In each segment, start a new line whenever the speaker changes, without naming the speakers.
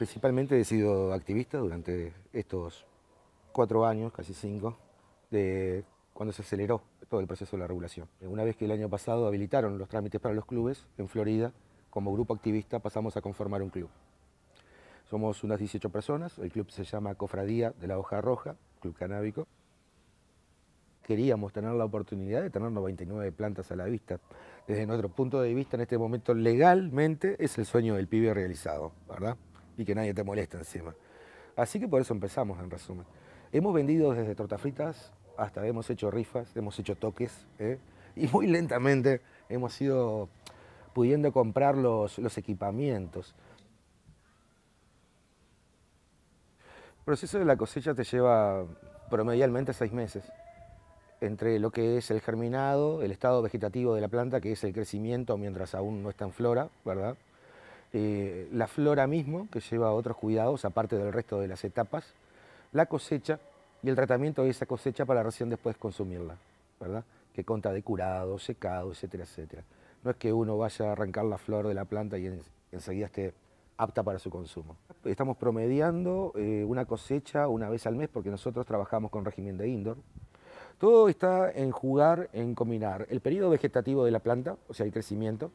Principalmente he sido activista durante estos cuatro años, casi cinco, de cuando se aceleró todo el proceso de la regulación. Una vez que el año pasado habilitaron los trámites para los clubes, en Florida, como grupo activista pasamos a conformar un club. Somos unas 18 personas, el club se llama Cofradía de la Hoja Roja, Club Canábico. Queríamos tener la oportunidad de tener 99 plantas a la vista. Desde nuestro punto de vista, en este momento legalmente, es el sueño del pibe realizado, ¿verdad? y que nadie te moleste encima. Así que por eso empezamos, en resumen. Hemos vendido desde fritas... hasta hemos hecho rifas, hemos hecho toques, ¿eh? y muy lentamente hemos ido pudiendo comprar los, los equipamientos. El proceso de la cosecha te lleva promedialmente seis meses, entre lo que es el germinado, el estado vegetativo de la planta, que es el crecimiento mientras aún no está en flora, ¿verdad? Eh, la flora mismo, que lleva otros cuidados, aparte del resto de las etapas, la cosecha y el tratamiento de esa cosecha para recién después consumirla, ¿verdad? Que conta de curado, secado, etcétera, etcétera. No es que uno vaya a arrancar la flor de la planta y enseguida esté apta para su consumo. Estamos promediando eh, una cosecha una vez al mes porque nosotros trabajamos con régimen de indoor. Todo está en jugar, en combinar el periodo vegetativo de la planta, o sea, el crecimiento,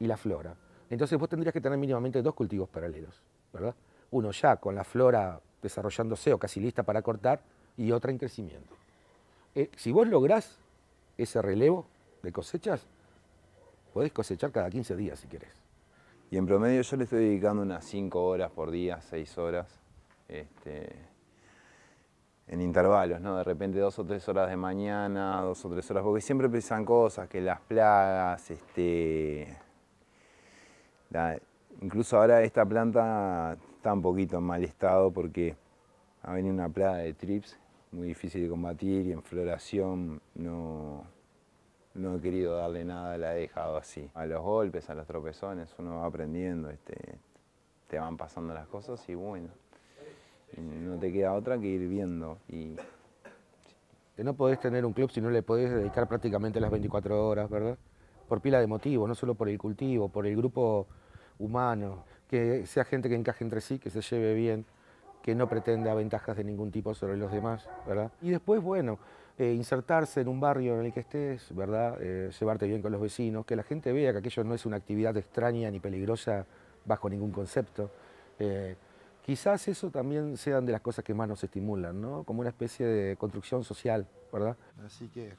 y la flora. Entonces vos tendrías que tener mínimamente dos cultivos paralelos, ¿verdad? Uno ya con la flora desarrollándose o casi lista para cortar y otra en crecimiento. Eh, si vos lográs ese relevo
de cosechas, podés cosechar cada 15 días si querés. Y en promedio yo le estoy dedicando unas 5 horas por día, 6 horas, este, en intervalos, ¿no? De repente 2 o 3 horas de mañana, 2 o 3 horas, porque siempre pesan cosas, que las plagas, este, incluso ahora esta planta está un poquito en mal estado porque ha venido una plaga de trips muy difícil de combatir y en floración no, no he querido darle nada, la he dejado así. A los golpes, a los tropezones, uno va aprendiendo, este, te van pasando las cosas y bueno, no te queda otra que ir viendo. Y... No podés tener un club si no le podés dedicar prácticamente
las 24 horas, ¿verdad? Por pila de motivos, no solo por el cultivo, por el grupo humano, que sea gente que encaje entre sí, que se lleve bien, que no pretenda ventajas de ningún tipo sobre los demás, ¿verdad? Y después, bueno, eh, insertarse en un barrio en el que estés, ¿verdad? Eh, llevarte bien con los vecinos, que la gente vea que aquello no es una actividad extraña ni peligrosa bajo ningún concepto. Eh, quizás eso también sean de las cosas que más nos estimulan, ¿no? Como una especie de construcción social, ¿verdad? Así que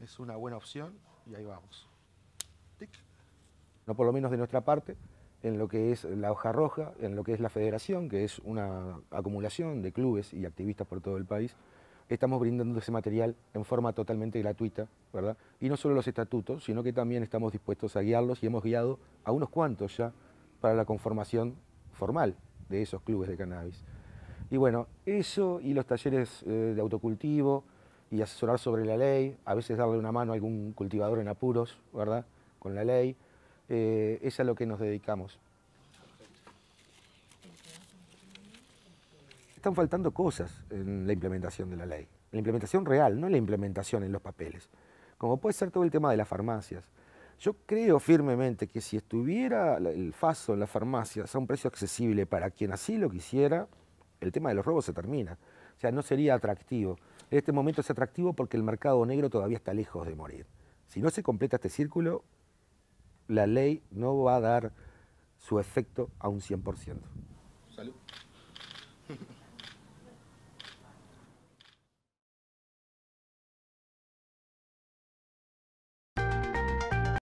es una buena opción y ahí vamos no por lo menos de nuestra parte, en lo que es la hoja roja, en lo que es la federación, que es una acumulación de clubes y activistas por todo el país, estamos brindando ese material en forma totalmente gratuita, ¿verdad? Y no solo los estatutos, sino que también estamos dispuestos a guiarlos y hemos guiado a unos cuantos ya para la conformación formal de esos clubes de cannabis. Y bueno, eso y los talleres eh, de autocultivo y asesorar sobre la ley, a veces darle una mano a algún cultivador en apuros, ¿verdad? Con la ley. Eh, es a lo que nos dedicamos. Están faltando cosas en la implementación de la ley, la implementación real, no la implementación en los papeles, como puede ser todo el tema de las farmacias. Yo creo firmemente que si estuviera el FASO en las farmacias a un precio accesible para quien así lo quisiera, el tema de los robos se termina. O sea, no sería atractivo. En este momento es atractivo porque el mercado negro todavía está lejos de morir. Si no se completa este círculo, la ley no va a dar su efecto a un 100%. Salud.